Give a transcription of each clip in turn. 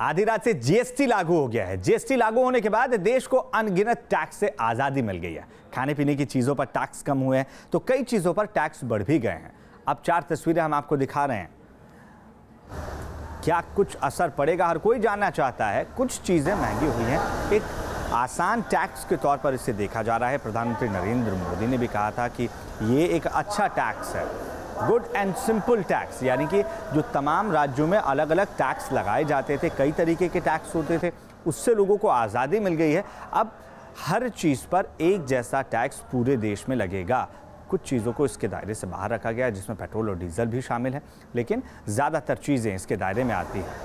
आधी रात से जीएसटी लागू हो गया है जीएसटी लागू होने के बाद देश को अनगिनत टैक्स से आज़ादी मिल गई है खाने पीने की चीज़ों पर टैक्स कम हुए हैं तो कई चीज़ों पर टैक्स बढ़ भी गए हैं अब चार तस्वीरें हम आपको दिखा रहे हैं क्या कुछ असर पड़ेगा हर कोई जानना चाहता है कुछ चीज़ें महंगी हुई हैं एक आसान टैक्स के तौर पर इसे देखा जा रहा है प्रधानमंत्री नरेंद्र मोदी ने भी कहा था कि ये एक अच्छा टैक्स है गुड एंड सिंपल टैक्स यानी कि जो तमाम राज्यों में अलग अलग टैक्स लगाए जाते थे कई तरीके के टैक्स होते थे उससे लोगों को आज़ादी मिल गई है अब हर चीज़ पर एक जैसा टैक्स पूरे देश में लगेगा कुछ चीज़ों को इसके दायरे से बाहर रखा गया है जिसमें पेट्रोल और डीजल भी शामिल है लेकिन ज़्यादातर चीज़ें इसके दायरे में आती हैं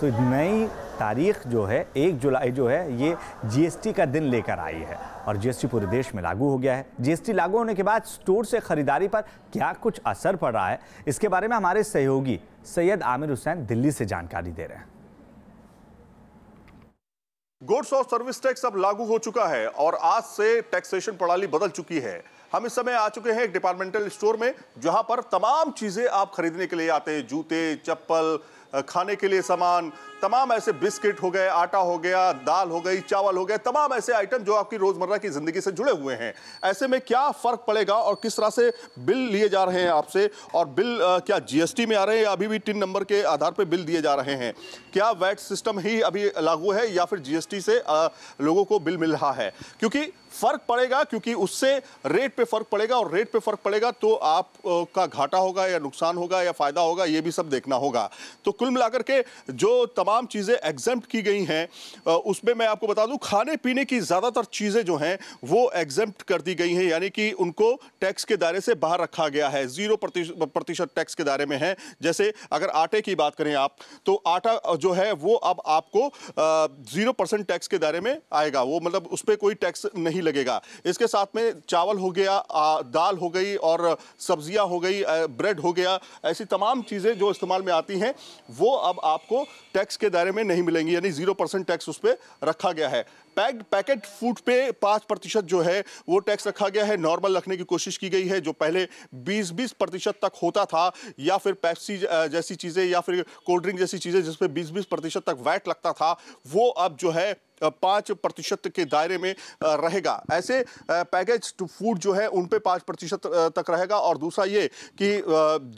तो नई तारीख जो है एक जुलाई जो है ये जीएसटी का दिन लेकर आई है और जीएसटी पूरे देश में लागू हो गया है जीएसटी लागू होने के बाद स्टोर से खरीदारी पर क्या कुछ असर पड़ रहा है इसके बारे में हमारे सहयोगी सैयद आमिर हुसैन दिल्ली से जानकारी दे रहे हैं गुड्स और सर्विस टैक्स अब लागू हो चुका है और आज से टैक्सेशन प्रणाली बदल चुकी है हम इस समय आ चुके हैं एक डिपार्टमेंटल स्टोर में जहां पर तमाम चीज़ें आप खरीदने के लिए आते हैं जूते चप्पल खाने के लिए सामान तमाम ऐसे बिस्किट हो गए आटा हो गया दाल हो गई चावल हो गए तमाम ऐसे आइटम जो आपकी रोजमर्रा की जिंदगी से जुड़े हुए हैं ऐसे में क्या फर्क पड़ेगा और किस तरह से बिल लिए जा रहे हैं आपसे और बिल आ, क्या जीएसटी में आ रहे हैं या अभी भी टिन नंबर के आधार पर बिल दिए जा रहे हैं क्या वैट सिस्टम ही अभी लागू है या फिर जीएसटी से आ, लोगों को बिल मिल रहा है क्योंकि फर्क पड़ेगा क्योंकि उससे रेट पे फर्क पड़ेगा और रेट पे फर्क पड़ेगा तो आप का घाटा होगा या नुकसान होगा या फायदा होगा ये भी सब देखना होगा तो कुल मिलाकर के जो तमाम तमाम चीज़ें एग्जाम की गई हैं उसमें मैं आपको बता दूं खाने पीने की ज़्यादातर चीज़ें जो हैं वो एग्जाम कर दी गई हैं यानी कि उनको टैक्स के दायरे से बाहर रखा गया है ज़ीरो प्रतिशत टैक्स के दायरे में है जैसे अगर आटे की बात करें आप तो आटा जो है वो अब आपको ज़ीरो परसेंट टैक्स के दायरे में आएगा वो मतलब उस पर कोई टैक्स नहीं लगेगा इसके साथ में चावल हो गया दाल हो गई और सब्जियां हो गई ब्रेड हो गया ऐसी तमाम चीज़ें जो इस्तेमाल में आती हैं वो अब आपको टैक्स के दायरे में नहीं मिलेंगी यानी जीरो परसेंट टैक्स उस पर रखा गया है पैक्ड पैकेट फूड पे पाँच प्रतिशत जो है वो टैक्स रखा गया है नॉर्मल रखने की कोशिश की गई है जो पहले बीस बीस प्रतिशत तक होता था या फिर पैप्सी जैसी चीज़ें या फिर कोल्ड ड्रिंक जैसी चीज़ें जिसपे बीस बीस प्रतिशत तक वैट लगता था वो अब जो है पाँच प्रतिशत के दायरे में रहेगा ऐसे पैकेज फूड जो है उन पे पाँच प्रतिशत तक रहेगा और दूसरा ये कि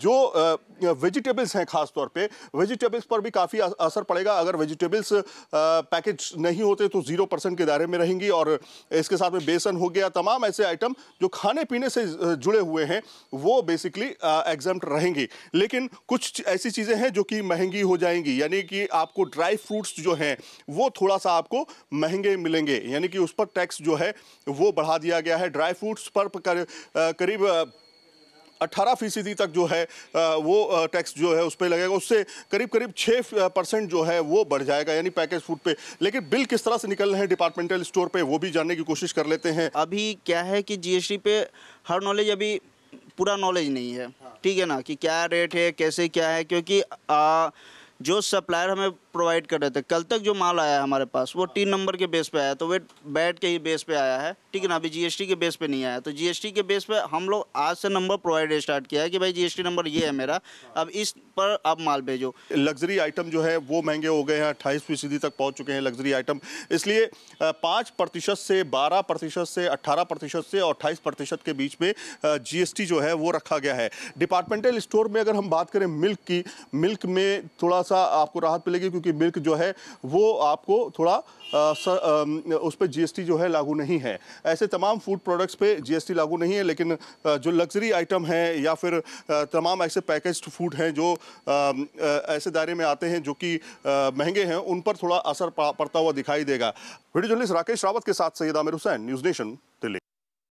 जो वेजिटेबल्स हैं खास तौर पे वेजिटेबल्स पर भी काफ़ी असर पड़ेगा अगर वेजिटेबल्स पैकेज नहीं होते तो ज़ीरो परसेंट के दायरे में रहेंगी और इसके साथ में बेसन हो गया तमाम ऐसे आइटम जो खाने पीने से जुड़े हुए हैं वो बेसिकली एग्जाम रहेंगी लेकिन कुछ ऐसी चीज़ें हैं जो कि महंगी हो जाएंगी यानी कि आपको ड्राई फ्रूट्स जो हैं वो थोड़ा सा आपको महंगे मिलेंगे यानी कि उस पर टैक्स जो है वो बढ़ा दिया गया है ड्राई फ्रूट्स पर कर, करीब 18 फीसदी तक जो है वो टैक्स जो है उस पर लगेगा उससे करीब करीब छः परसेंट जो है वो बढ़ जाएगा यानी पैकेज फूड पे लेकिन बिल किस तरह से निकल रहे हैं डिपार्टमेंटल स्टोर पे वो भी जानने की कोशिश कर लेते हैं अभी क्या है कि जीएसटी पे हर नॉलेज अभी पूरा नॉलेज नहीं है हाँ। ठीक है ना कि क्या रेट है कैसे क्या है क्योंकि आ, जो सप्लायर हमें प्रोवाइड कर रहे थे कल तक जो माल आया है हमारे पास वो तीन नंबर के बेस पे आया तो वे बैट के ही बेस पे आया है ठीक है ना अभी जीएसटी के बेस पे नहीं आया तो जीएसटी के बेस पे हम लोग आज से नंबर प्रोवाइड स्टार्ट किया है कि भाई जीएसटी नंबर ये है मेरा अब इस पर आप माल भेजो लग्जरी आइटम जो है वो महंगे हो गए हैं अट्ठाईस फीसदी तक पहुँच चुके हैं लग्जरी आइटम इसलिए पाँच प्रतिशत से बारह प्रतिशत से अट्ठारह प्रतिशत से और अट्ठाईस प्रतिशत के बीच में जीएसटी जो है वो रखा गया है डिपार्टमेंटल स्टोर में अगर हम बात करें मिल्क की मिल्क में थोड़ा सा आपको राहत मिलेगी क्योंकि मिल्क जो है वो आपको थोड़ा आ, स, आ, उस पर जीएसटी जो है लागू नहीं है ऐसे तमाम फूड प्रोडक्ट्स पे जीएसटी लागू नहीं है लेकिन जो लग्जरी आइटम है या फिर तमाम ऐसे पैकेज्ड फूड हैं जो आ, ऐसे दायरे में आते हैं जो कि महंगे हैं उन पर थोड़ा असर पड़ता हुआ दिखाई देगा वीडियो जर्नलिस्ट राकेश रावत के साथ सैयद आमिर हुसैन न्यूज़ नेशन दिल्ली